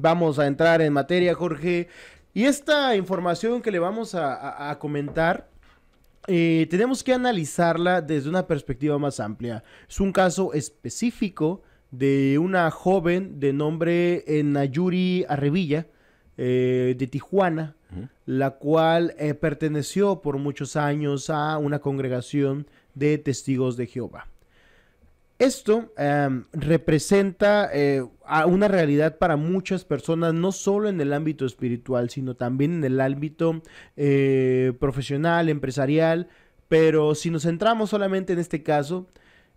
Vamos a entrar en materia, Jorge. Y esta información que le vamos a, comentar eh, tenemos que analizarla desde una perspectiva más amplia. Es un caso específico de una joven de nombre eh, Nayuri Arrevilla, eh, de Tijuana, la cual perteneció por muchos años a una congregación de testigos de Jehová. Esto em, representa eh, a una realidad para muchas personas, no solo en el ámbito espiritual, sino también en el ámbito eh, profesional, empresarial. Pero si nos centramos solamente en este caso,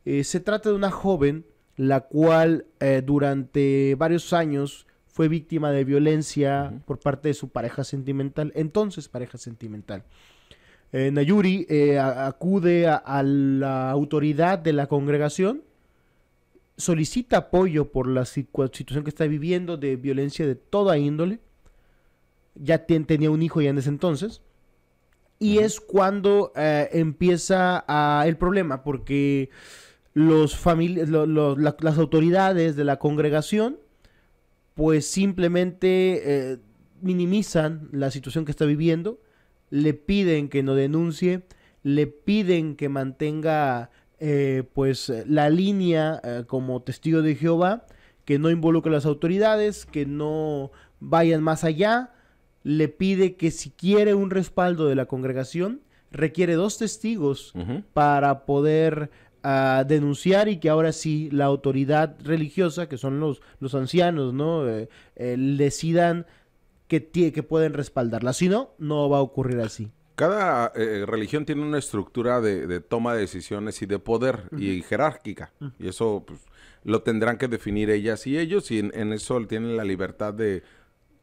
eh, se trata de una joven la cual durante varios años fue víctima de violencia por parte de su pareja sentimental, entonces pareja sentimental. Nayuri acude a, la autoridad de la congregación solicita apoyo por la situación que está viviendo de violencia de toda índole. Ya tenía un hijo ya en ese entonces. Y es cuando eh, empieza el problema, porque los las autoridades de la congregación, pues simplemente eh, minimizan la situación que está viviendo, le piden que no denuncie, le piden que mantenga eh, pues eh, la línea eh, como testigo de Jehová, que no involucre a las autoridades, que no vayan más allá, le pide que si quiere un respaldo de la congregación, requiere dos testigos para poder ah, denunciar y que ahora sí la autoridad religiosa, que son los, los ancianos, ¿no? decidan que, que pueden respaldarla. Si no, no va a ocurrir así. Cada eh, eh, religión tiene una estructura de, toma de decisiones y de poder y jerárquica. Y eso pues, lo tendrán que definir ellas y ellos y en, eso tienen la libertad de...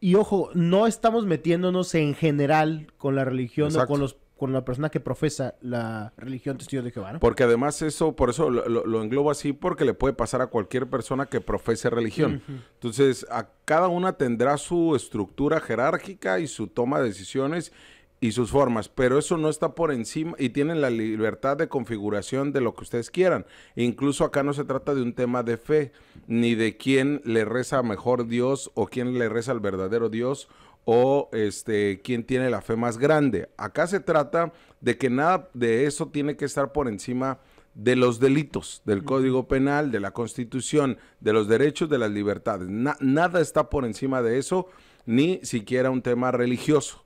Y ojo, no estamos metiéndonos en general con la religión o con los con la persona que profesa la religión testigo de Jehová. Porque además eso, por eso lo, englobo así, porque le puede pasar a cualquier persona que profese religión. Entonces, a cada una tendrá su estructura jerárquica y su toma de decisiones y sus formas, pero eso no está por encima y tienen la libertad de configuración de lo que ustedes quieran. Incluso acá no se trata de un tema de fe, ni de quién le reza mejor Dios o quién le reza al verdadero Dios o este quién tiene la fe más grande. Acá se trata de que nada de eso tiene que estar por encima de los delitos, del Código Penal, de la Constitución, de los derechos, de las libertades. nada está por encima de eso, ni siquiera un tema religioso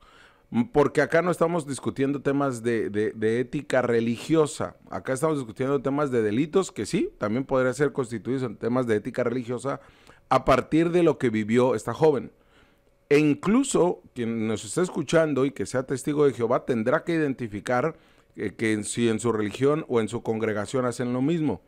porque acá no estamos discutiendo temas de, ética religiosa, acá estamos discutiendo temas de delitos que sí, también podría ser constituidos en temas de ética religiosa a partir de lo que vivió esta joven. E incluso quien nos está escuchando y que sea testigo de Jehová tendrá que identificar eh, que si en su religión o en su congregación hacen lo mismo.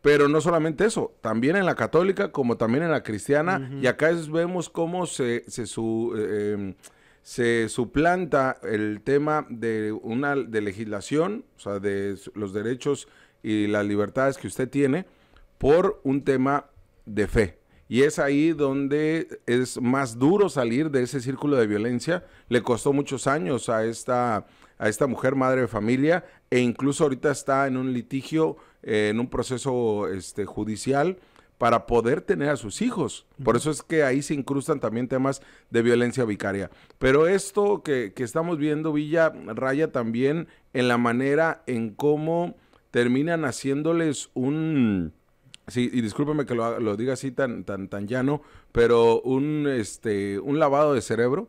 Pero no solamente eso, también en la católica como también en la cristiana, y acá vemos cómo se, su... Eh, em, se suplanta el tema de una de legislación, o sea, de los derechos y las libertades que usted tiene, por un tema de fe. Y es ahí donde es más duro salir de ese círculo de violencia. Le costó muchos años a esta, a esta mujer, madre de familia, e incluso ahorita está en un litigio, eh, en un proceso este, judicial para poder tener a sus hijos. Por eso es que ahí se incrustan también temas de violencia vicaria. Pero esto que, estamos viendo, Villa, raya también en la manera en cómo terminan haciéndoles un... Sí, y discúlpeme que lo, diga así tan, tan, tan llano, pero un, este, un lavado de cerebro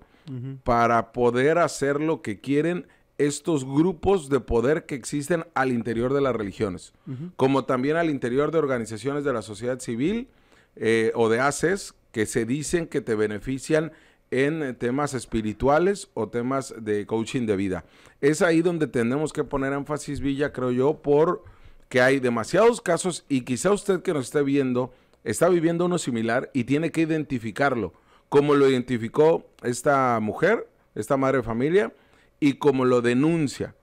para poder hacer lo que quieren estos grupos de poder que existen al interior de las religiones, como también al interior de organizaciones de la sociedad civil eh, o de ACES que se dicen que te benefician en eh, temas espirituales o temas de coaching de vida. Es ahí donde tenemos que poner énfasis, Villa, creo yo, por que hay demasiados casos y quizá usted que nos esté viendo está viviendo uno similar y tiene que identificarlo, como lo identificó esta mujer, esta madre de familia, y como lo denuncia.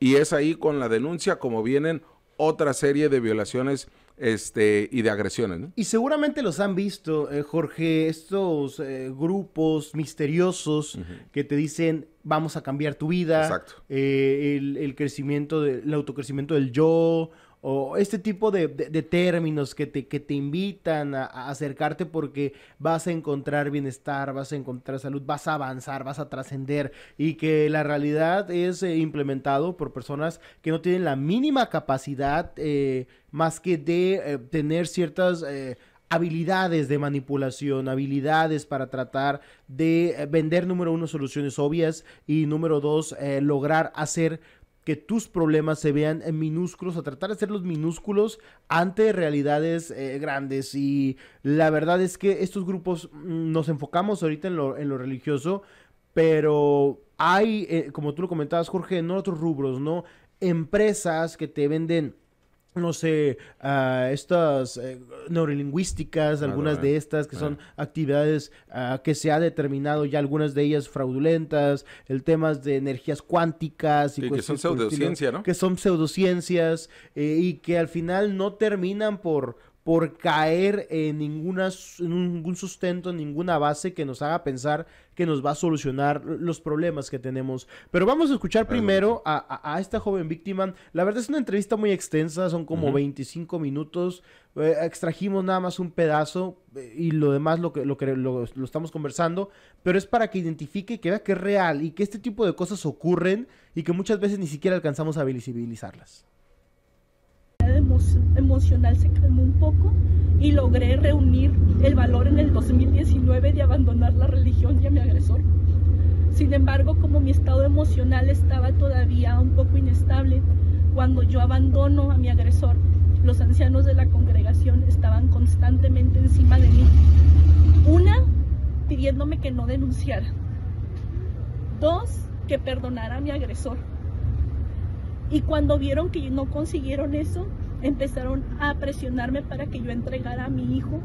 Y es ahí con la denuncia como vienen otra serie de violaciones este, y de agresiones. Y seguramente los han visto, eh, Jorge, estos eh, grupos misteriosos que te dicen vamos a cambiar tu vida, eh, el, crecimiento, el autocrecimiento del yo o este tipo de, términos que te, que te invitan a, acercarte porque vas a encontrar bienestar, vas a encontrar salud, vas a avanzar, vas a trascender y que la realidad es eh, implementado por personas que no tienen la mínima capacidad eh, más que de eh, tener ciertas habilidades de manipulación, habilidades para tratar de vender, número uno, soluciones obvias y número dos, lograr hacer que tus problemas se vean minúsculos, a tratar de hacerlos minúsculos ante realidades eh, grandes. Y la verdad es que estos grupos mm, nos enfocamos ahorita en lo, en lo religioso, pero hay, eh, como tú lo comentabas, Jorge, en otros rubros, ¿no? Empresas que te venden no sé, ah, estas eh, neurolingüísticas, algunas de estas que son actividades ah, que se ha determinado ya algunas de ellas fraudulentas, el tema de energías cuánticas y que son Que son pseudociencias eh, y que al final no terminan por por caer en, ninguna, ningún sustento, en ninguna base que nos haga pensar que nos va a solucionar los problemas que tenemos. Pero vamos a escuchar primero a, esta joven víctima. La verdad es una entrevista muy extensa, son como 25 minutos. Eh, extrajimos nada más un pedazo eh, y lo demás lo, que, lo, lo, estamos conversando, pero es para que identifique que vea que es real y que este tipo de cosas ocurren y que muchas veces ni siquiera alcanzamos a visibilizarlas emocional se calmó un poco y logré reunir el valor en el 2019 de abandonar la religión y a mi agresor. Sin embargo, como mi estado emocional estaba todavía un poco inestable, cuando yo abandono a mi agresor, los ancianos de la congregación estaban constantemente encima de mí. Una, pidiéndome que no denunciara. Dos, que perdonara a mi agresor. Y cuando vieron que no consiguieron eso, empezaron a presionarme para que yo entregara a mi hijo,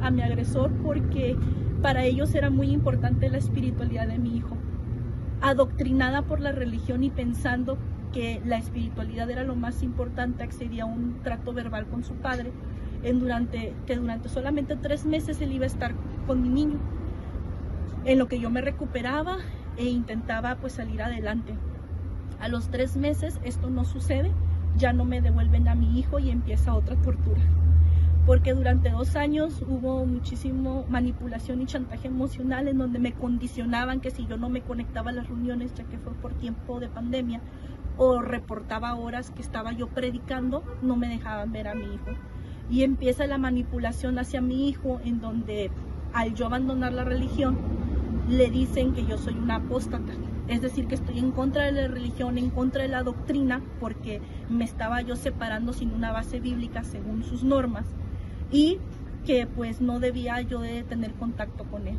a mi agresor, porque para ellos era muy importante la espiritualidad de mi hijo. Adoctrinada por la religión y pensando que la espiritualidad era lo más importante, accedía a un trato verbal con su padre, en durante, que durante solamente tres meses él iba a estar con mi niño, en lo que yo me recuperaba e intentaba pues salir adelante. A los tres meses esto no sucede, ya no me devuelven a mi hijo y empieza otra tortura. Porque durante dos años hubo muchísimo manipulación y chantaje emocional en donde me condicionaban que si yo no me conectaba a las reuniones, ya que fue por tiempo de pandemia, o reportaba horas que estaba yo predicando, no me dejaban ver a mi hijo. Y empieza la manipulación hacia mi hijo en donde al yo abandonar la religión, le dicen que yo soy una apóstata, es decir, que estoy en contra de la religión, en contra de la doctrina, porque me estaba yo separando sin una base bíblica según sus normas y que pues no debía yo de tener contacto con él,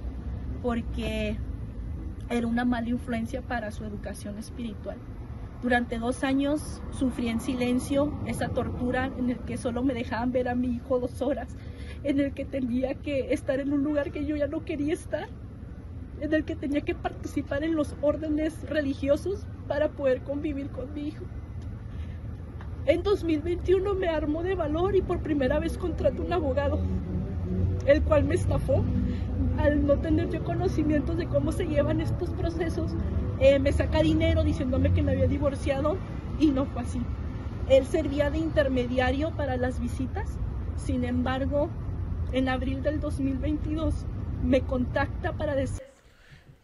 porque era una mala influencia para su educación espiritual. Durante dos años sufrí en silencio esa tortura en el que solo me dejaban ver a mi hijo dos horas, en el que tenía que estar en un lugar que yo ya no quería estar en el que tenía que participar en los órdenes religiosos para poder convivir con mi hijo. En 2021 me armó de valor y por primera vez contraté un abogado, el cual me estafó. Al no tener yo conocimientos de cómo se llevan estos procesos, eh, me saca dinero diciéndome que me había divorciado y no fue así. Él servía de intermediario para las visitas, sin embargo, en abril del 2022 me contacta para decir...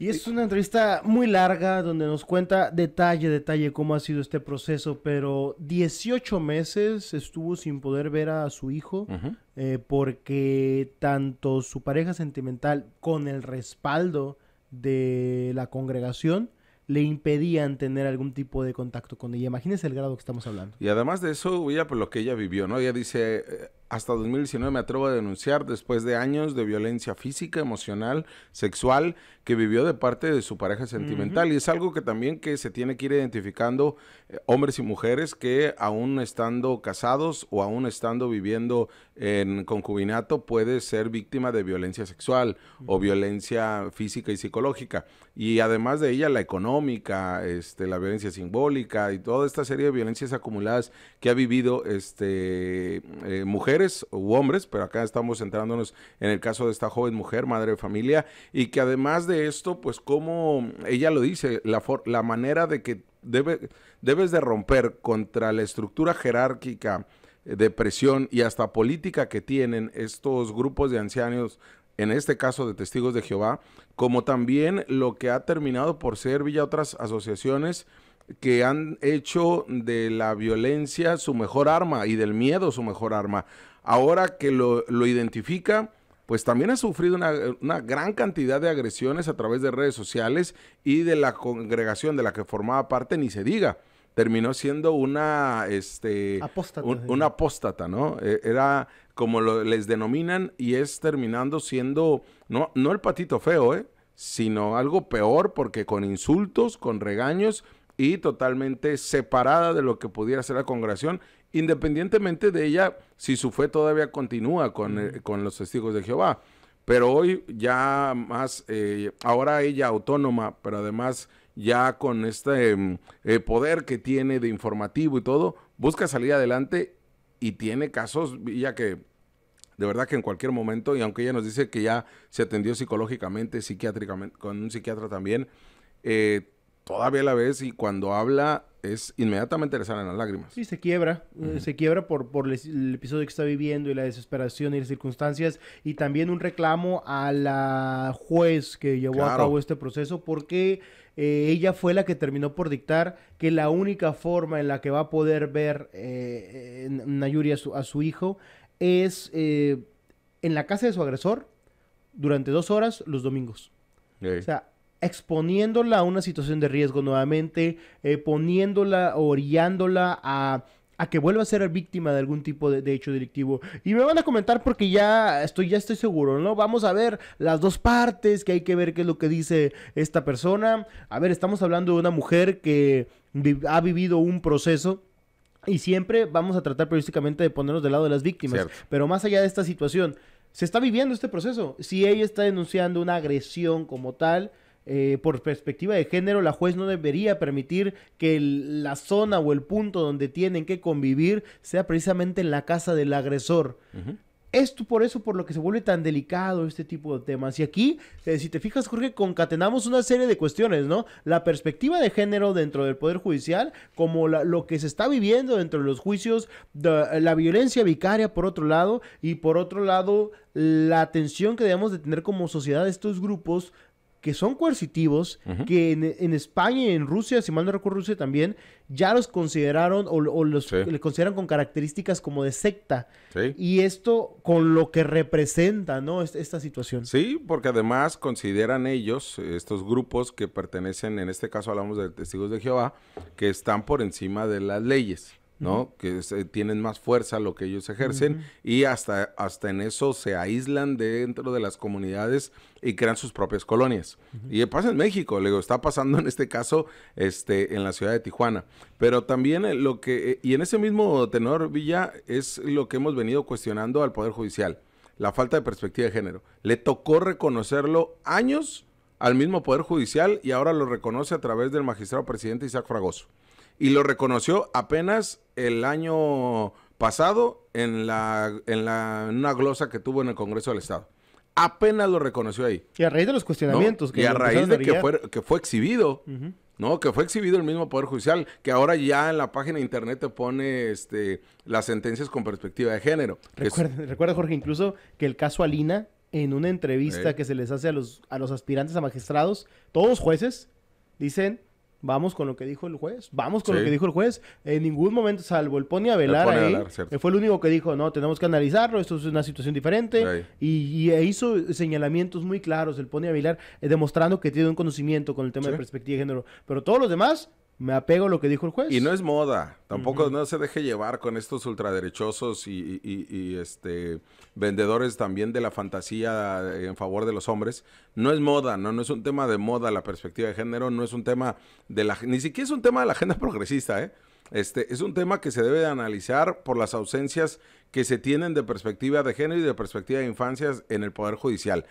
Y es una entrevista muy larga donde nos cuenta detalle, detalle cómo ha sido este proceso, pero 18 meses estuvo sin poder ver a su hijo eh, porque tanto su pareja sentimental con el respaldo de la congregación le impedían tener algún tipo de contacto con ella. Imagínese el grado que estamos hablando. Y además de eso, ella por lo que ella vivió, ¿no? Ella dice, eh, hasta 2019 me atrevo a denunciar después de años de violencia física, emocional, sexual que vivió de parte de su pareja sentimental. Y es algo que también que se tiene que ir identificando eh, hombres y mujeres que aún estando casados o aún estando viviendo en concubinato puede ser víctima de violencia sexual o violencia física y psicológica. Y además de ella, la económica, este, la violencia simbólica y toda esta serie de violencias acumuladas que ha vivido este, eh, mujeres u hombres, pero acá estamos centrándonos en el caso de esta joven mujer, madre de familia, y que además de esto, pues como ella lo dice, la, for la manera de que debe, debes de romper contra la estructura jerárquica, depresión y hasta política que tienen estos grupos de ancianos, en este caso de testigos de Jehová, como también lo que ha terminado por ser Villa otras asociaciones que han hecho de la violencia su mejor arma y del miedo su mejor arma. Ahora que lo, identifica, pues también ha sufrido una, gran cantidad de agresiones a través de redes sociales y de la congregación de la que formaba parte, ni se diga terminó siendo una, este, apóstata, una apóstata, ¿no? E, era como lo, les denominan y es terminando siendo, no, no el patito feo, ¿eh? sino algo peor porque con insultos, con regaños y totalmente separada de lo que pudiera ser la congregación, independientemente de ella, si su fe todavía continúa con, con los testigos de Jehová. Pero hoy ya más, eh, ahora ella autónoma, pero además ya con este mm, eh, poder que tiene de informativo y todo, busca salir adelante y tiene casos, ya que de verdad que en cualquier momento, y aunque ella nos dice que ya se atendió psicológicamente, psiquiátricamente, con un psiquiatra también, eh, todavía la ves y cuando habla es inmediatamente le salen las lágrimas. Sí, se quiebra, eh, se quiebra por, por el, episodio que está viviendo y la desesperación y las circunstancias y también un reclamo a la juez que llevó a cabo este proceso porque eh, ella fue la que terminó por dictar que la única forma en la que va a poder ver eh, Nayuri a su, hijo es en la casa de su agresor durante dos horas los domingos. O sea, exponiéndola a una situación de riesgo nuevamente, eh, poniéndola, orillándola a a que vuelva a ser víctima de algún tipo de, hecho delictivo. Y me van a comentar porque ya estoy, ya estoy seguro, ¿no? Vamos a ver las dos partes, que hay que ver qué es lo que dice esta persona. A ver, estamos hablando de una mujer que ha vivido un proceso. Y siempre vamos a tratar periodísticamente de ponernos del lado de las víctimas. Pero más allá de esta situación, se está viviendo este proceso. Si ella está denunciando una agresión como tal, eh, por perspectiva de género, la juez no debería permitir que la zona o el punto donde tienen que convivir sea precisamente en la casa del agresor. Es Esto por eso por lo que se vuelve tan delicado este tipo de temas. Y aquí, eh, si te fijas, Jorge, concatenamos una serie de cuestiones, ¿no? La perspectiva de género dentro del Poder Judicial, como lo que se está viviendo dentro de los juicios, eh, la violencia vicaria por otro lado, y por otro lado, la atención que debemos de tener como sociedad a estos grupos que son coercitivos, que en, España y en Rusia, si mal no recuerdo Rusia también, ya los consideraron o, los le consideran con características como de secta. Y esto con lo que representa, ¿no? esta situación. Sí, porque además consideran ellos, estos grupos que pertenecen, en este caso hablamos de testigos de Jehová, que están por encima de las leyes. ¿no? Que eh, tienen más fuerza lo que ellos ejercen y hasta, hasta en eso se aíslan dentro de las comunidades y crean sus propias colonias. Y pasa en México, le está pasando en este caso este, en la ciudad de Tijuana. Pero también eh, lo que, eh, y en ese mismo tenor, Villa, es lo que hemos venido cuestionando al Poder Judicial, la falta de perspectiva de género. Le tocó reconocerlo años al mismo Poder Judicial y ahora lo reconoce a través del magistrado presidente Isaac Fragoso y lo reconoció apenas el año pasado en la en la una glosa que tuvo en el Congreso del Estado. Apenas lo reconoció ahí. Y a raíz de los cuestionamientos que y a raíz de que fue, que fue exhibido, ¿no? Que fue exhibido el mismo Poder Judicial, que ahora ya en la página de internet te pone este las sentencias con perspectiva de género. Recuerda, Jorge, incluso que el caso Alina, en una entrevista que se les hace a los, a los aspirantes a magistrados, todos jueces dicen vamos con lo que dijo el juez, vamos con lo que dijo el juez. En ningún momento, salvo el Pony a velar, eh, fue el único que dijo, no, tenemos que analizarlo, esto es una situación diferente. Y, e hizo señalamientos muy claros el Pony Avelar, eh, demostrando que tiene un conocimiento con el tema de perspectiva de género. Pero todos los demás me apego a lo que dijo el juez. Y no es moda, tampoco no se deje llevar con estos ultraderechosos y, este vendedores también de la fantasía en favor de los hombres. No es moda, no, no es un tema de moda la perspectiva de género, no es un tema de la ni siquiera es un tema de la agenda progresista, ¿eh? Este, es un tema que se debe de analizar por las ausencias que se tienen de perspectiva de género y de perspectiva de infancias en el Poder Judicial.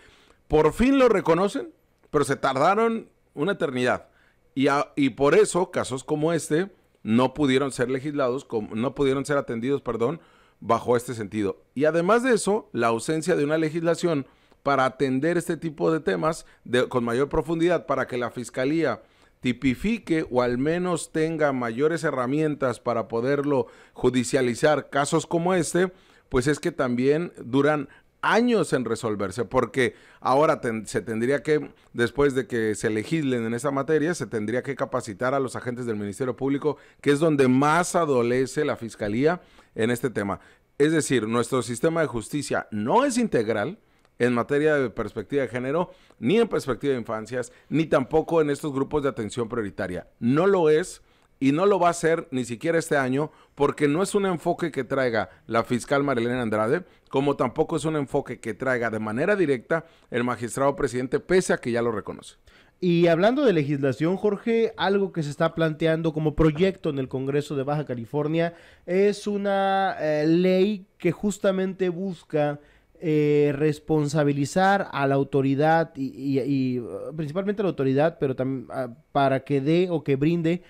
Por fin lo reconocen, pero se tardaron una eternidad. Y, por eso casos como este no pudieron ser legislados, no pudieron ser atendidos, perdón, bajo este sentido. Y además de eso, la ausencia de una legislación para atender este tipo de temas con mayor profundidad, para que la Fiscalía tipifique o al menos tenga mayores herramientas para poderlo judicializar casos como este, pues es que también duran años en resolverse, porque ahora se tendría que, después de que se legislen en esa materia, se tendría que capacitar a los agentes del Ministerio Público, que es donde más adolece la Fiscalía en este tema. Es decir, nuestro sistema de justicia no es integral en materia de perspectiva de género, ni en perspectiva de infancias, ni tampoco en estos grupos de atención prioritaria. No lo es y no lo va a hacer ni siquiera este año porque no es un enfoque que traiga la fiscal Marilena Andrade, como tampoco es un enfoque que traiga de manera directa el magistrado presidente, pese a que ya lo reconoce. Y hablando de legislación, Jorge, algo que se está planteando como proyecto en el Congreso de Baja California es una eh, ley que justamente busca eh, responsabilizar a la autoridad y, uh, principalmente a la autoridad, pero también ah, para que dé o que brinde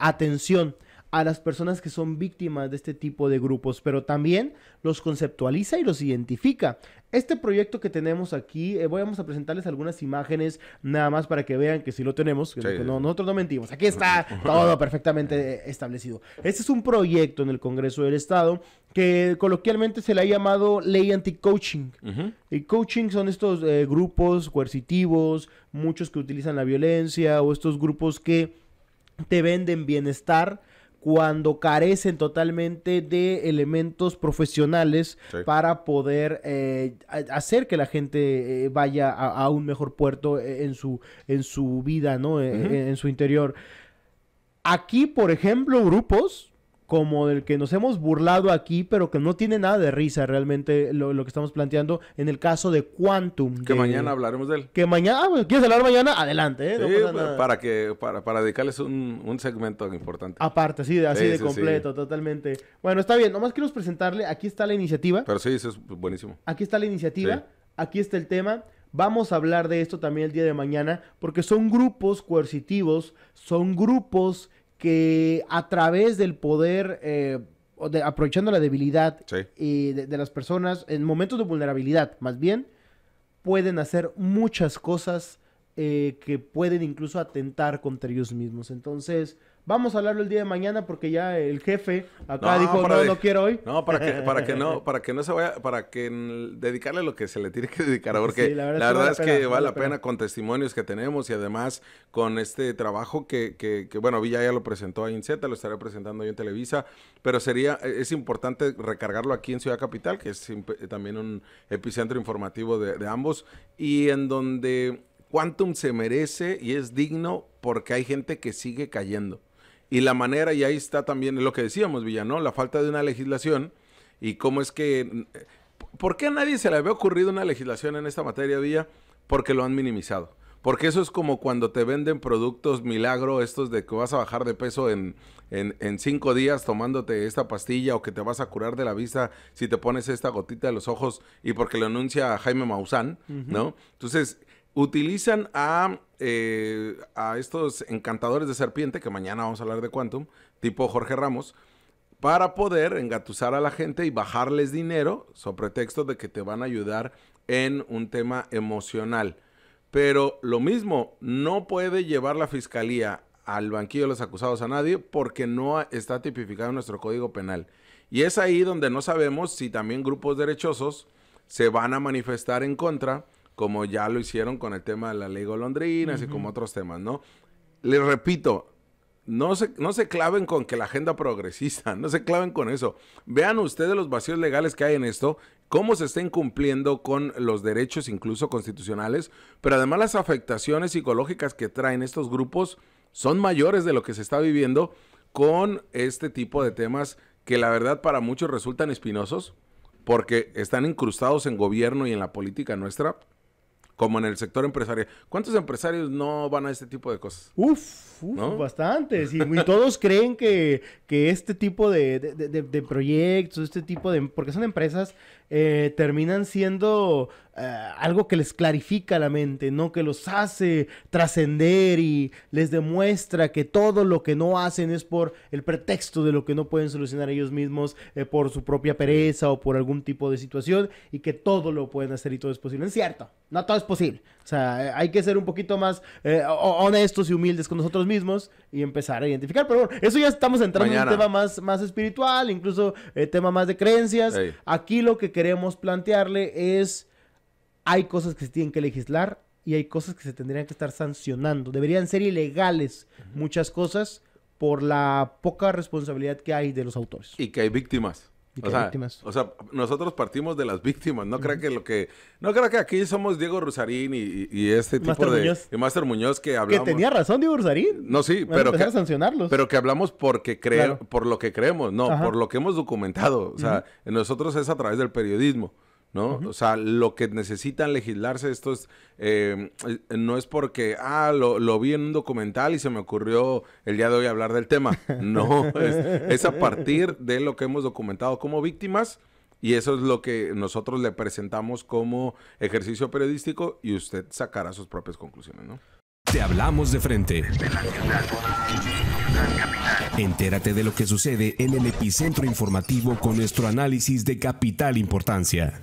atención a las personas que son víctimas de este tipo de grupos, pero también los conceptualiza y los identifica. Este proyecto que tenemos aquí, eh, voy vamos a presentarles algunas imágenes nada más para que vean que si lo tenemos, no, nosotros no mentimos, aquí está todo perfectamente establecido. Este es un proyecto en el Congreso del Estado que coloquialmente se le ha llamado ley anti-coaching. Y coaching son estos eh, grupos coercitivos, muchos que utilizan la violencia o estos grupos que te venden bienestar cuando carecen totalmente de elementos profesionales para poder eh, hacer que la gente eh, vaya a, un mejor puerto eh, en su, en su vida, ¿no? en su interior. Aquí, por ejemplo, grupos como del que nos hemos burlado aquí, pero que no tiene nada de risa realmente lo, que estamos planteando en el caso de Quantum. Que mañana hablaremos de él. Que mañana, ah, ¿quieres hablar mañana? Adelante, ¿eh? Para, que, para, dedicarles un, segmento importante. Aparte, sí, así de completo, totalmente. Bueno, está bien, nomás quiero presentarle, aquí está la iniciativa. Pero sí, eso es buenísimo. Aquí está la iniciativa, aquí está el tema. Vamos a hablar de esto también el día de mañana, porque son grupos coercitivos, son grupos que a través del poder, eh, aprovechando la debilidad eh, de, las personas, en momentos de vulnerabilidad más bien, pueden hacer muchas cosas eh, que pueden incluso atentar contra ellos mismos. Entonces, Vamos a hablarlo el día de mañana porque ya el jefe acá dijo, no, no quiero hoy. No, para que, para que no, para que no se vaya, para que dedicarle lo que se le tiene que dedicar. Porque la verdad, es, que, vale la pena. con testimonios que tenemos y además con este trabajo que, bueno, Villa ya lo presentó a en lo estaré presentando hoy en Televisa, pero sería, e, es importante recargarlo aquí en Ciudad Capital, que es eh, también un epicentro informativo de, de ambos, y en donde Quantum se merece y es digno porque hay gente que sigue cayendo y la manera, y ahí está también lo que decíamos, ¿no? la falta de una legislación y cómo es que... ¿Por qué a nadie se le había ocurrido una legislación en esta materia, Villa? Porque lo han minimizado. Porque eso es como cuando te venden productos milagro, estos de que vas a bajar de peso en, en, cinco días tomándote esta pastilla o que te vas a curar de la vista si te pones esta gotita de los ojos y porque lo anuncia Jaime Maussan, ¿no? Entonces, utilizan a, eh, a estos encantadores de serpiente, que mañana vamos a hablar de Quantum, tipo Jorge Ramos, para poder engatusar a la gente y bajarles dinero, sobre texto de que te van a ayudar en un tema emocional. Pero lo mismo, no puede llevar la fiscalía al banquillo de los acusados a nadie porque no está tipificado en nuestro código penal. Y es ahí donde no sabemos si también grupos derechosos se van a manifestar en contra como ya lo hicieron con el tema de la ley golondrina, y como otros temas, ¿no? Les repito, no se, no se claven con que la agenda progresista, no se claven con eso. Vean ustedes los vacíos legales que hay en esto, cómo se están cumpliendo con los derechos incluso constitucionales, pero además las afectaciones psicológicas que traen estos grupos son mayores de lo que se está viviendo con este tipo de temas que la verdad para muchos resultan espinosos porque están incrustados en gobierno y en la política nuestra, como en el sector empresarial. ¿Cuántos empresarios no van a este tipo de cosas? Uf, uf bastantes. Y, todos creen que, que, este tipo de, proyectos, este tipo de... porque son empresas eh, terminan siendo eh, algo que les clarifica la mente, ¿no? Que los hace trascender y les demuestra que todo lo que no hacen es por el pretexto de lo que no pueden solucionar ellos mismos eh, por su propia pereza o por algún tipo de situación y que todo lo pueden hacer y todo es posible. Es cierto, no todo es posible. O sea, hay que ser un poquito más honestos y humildes con nosotros mismos y empezar a identificar. Pero bueno, eso ya estamos entrando en un tema más, más espiritual, incluso tema más de creencias. Aquí lo que queremos plantearle es, hay cosas que se tienen que legislar y hay cosas que se tendrían que estar sancionando. Deberían ser ilegales muchas cosas por la poca responsabilidad que hay de los autores. Y que hay víctimas o, sea, nosotros partimos de las víctimas. No creo que lo que. No creo que aquí somos Diego Rusarín y, este tipo de. Y Master Muñoz que hablamos. Que tenía razón Diego Rusarín. No, sí, pero. que, sancionarlos. Pero que hablamos porque por lo que creemos, no, por lo que hemos documentado. O sea, en nosotros es a través del periodismo. ¿no? O sea, lo que necesitan legislarse esto eh, no es porque, ah, lo, lo, vi en un documental y se me ocurrió el día de hoy hablar del tema. No, es, a partir de lo que hemos documentado como víctimas y eso es lo que nosotros le presentamos como ejercicio periodístico y usted sacará sus propias conclusiones, ¿no? Te hablamos de frente. Entérate de lo que sucede en el epicentro informativo con nuestro análisis de capital importancia.